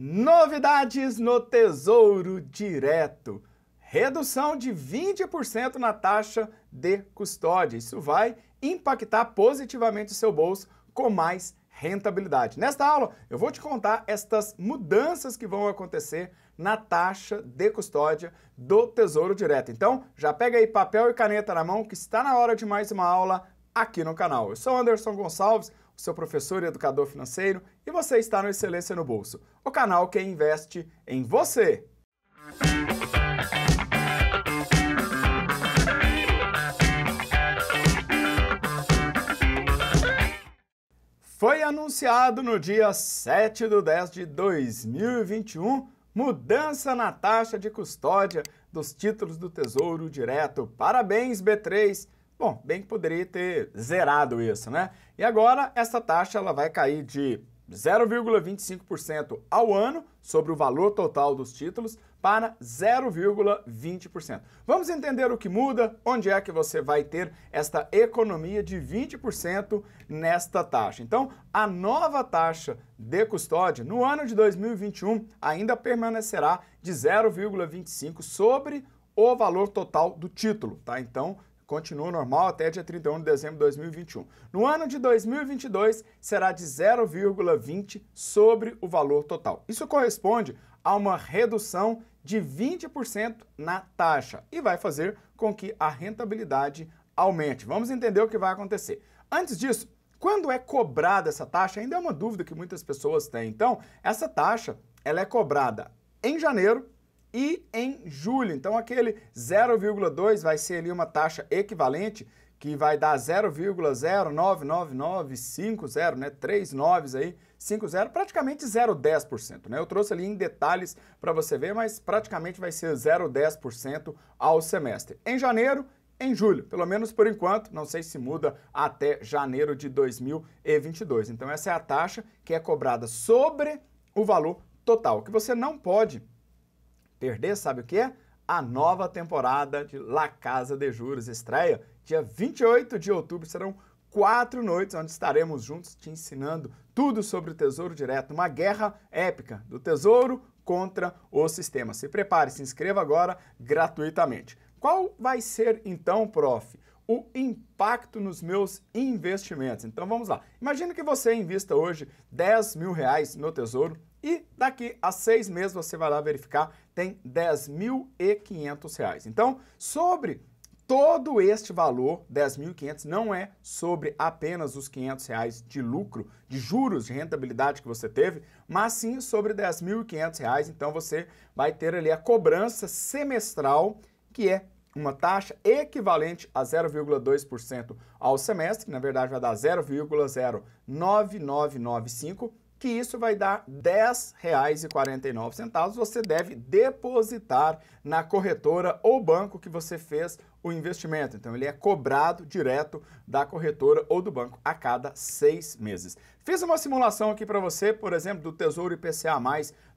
Novidades no Tesouro Direto. Redução de 20% na taxa de custódia. Isso vai impactar positivamente o seu bolso com mais rentabilidade. Nesta aula, eu vou te contar estas mudanças que vão acontecer na taxa de custódia do Tesouro Direto. Então, já pega aí papel e caneta na mão que está na hora de mais uma aula aqui no canal. Eu sou Anderson Gonçalves, o seu professor e educador financeiro, e você está no Excelência no Bolso, o canal que investe em você. Foi anunciado no dia 7 de 10 de 2021 mudança na taxa de custódia dos títulos do Tesouro Direto. Parabéns, B3! Bom, bem que poderia ter zerado isso, né? E agora essa taxa ela vai cair de 0,25% ao ano sobre o valor total dos títulos para 0,20%. Vamos entender o que muda, onde é que você vai ter esta economia de 20% nesta taxa. Então, a nova taxa de custódia no ano de 2021 ainda permanecerá de 0,25 sobre o valor total do título, tá? Então, continua normal até dia 31 de dezembro de 2021. No ano de 2022, será de 0,20 sobre o valor total. Isso corresponde a uma redução de 20% na taxa e vai fazer com que a rentabilidade aumente. Vamos entender o que vai acontecer. Antes disso, quando é cobrada essa taxa? Ainda é uma dúvida que muitas pessoas têm. Então, essa taxa ela é cobrada em janeiro e em julho. Então aquele 0,2 vai ser ali uma taxa equivalente que vai dar 0,099950 né? três noves aí, 50, praticamente 0,10%, né? Eu trouxe ali em detalhes para você ver, mas praticamente vai ser 0,10% ao semestre. Em janeiro, em julho, pelo menos por enquanto, não sei se muda até janeiro de 2022. Então essa é a taxa que é cobrada sobre o valor total, que você não pode perder, sabe o que é? A nova temporada de La Casa de Juros estreia dia 28 de outubro. Serão quatro noites onde estaremos juntos te ensinando tudo sobre o Tesouro Direto, uma guerra épica do Tesouro contra o sistema. Se prepare, se inscreva agora gratuitamente. Qual vai ser então, prof, o impacto nos meus investimentos? Então vamos lá. Imagina que você invista hoje 10 mil reais no Tesouro e daqui a seis meses você vai lá verificar, tem R$ 10.500. Então, sobre todo este valor, 10.500, não é sobre apenas os 500 reais de lucro, de juros, de rentabilidade que você teve, mas sim sobre 10.500 reais. Então você vai ter ali a cobrança semestral, que é uma taxa equivalente a 0,2% ao semestre, que na verdade vai dar 0,09995 que isso vai dar R$ 10,49. Você deve depositar na corretora ou banco que você fez o investimento. Então, ele é cobrado direto da corretora ou do banco a cada seis meses. Fiz uma simulação aqui para você, por exemplo, do Tesouro IPCA+,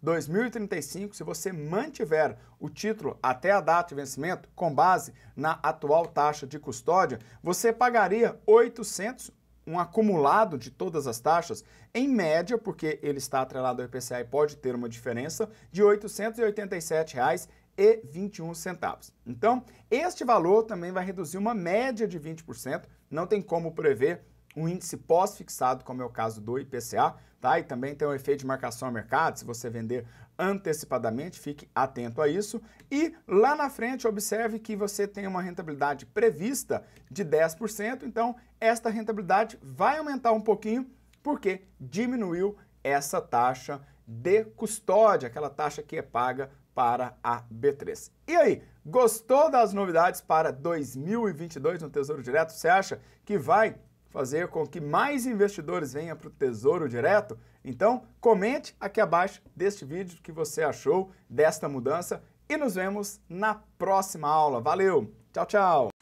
2035. Se você mantiver o título até a data de vencimento, com base na atual taxa de custódia, você pagaria R$ 800, um acumulado de todas as taxas, em média, porque ele está atrelado ao IPCA e pode ter uma diferença, de R$ 887,21. Então, este valor também vai reduzir uma média de 20%, não tem como prever um índice pós-fixado, como é o caso do IPCA, tá? E também tem o efeito de marcação a mercado, se você vender antecipadamente, fique atento a isso. E lá na frente, observe que você tem uma rentabilidade prevista de 10%, então esta rentabilidade vai aumentar um pouquinho, porque diminuiu essa taxa de custódia, aquela taxa que é paga para a B3. E aí, gostou das novidades para 2022 no Tesouro Direto? Você acha que vai fazer com que mais investidores venham para o Tesouro Direto? Então, comente aqui abaixo deste vídeo o que você achou desta mudança e nos vemos na próxima aula. Valeu! Tchau, tchau!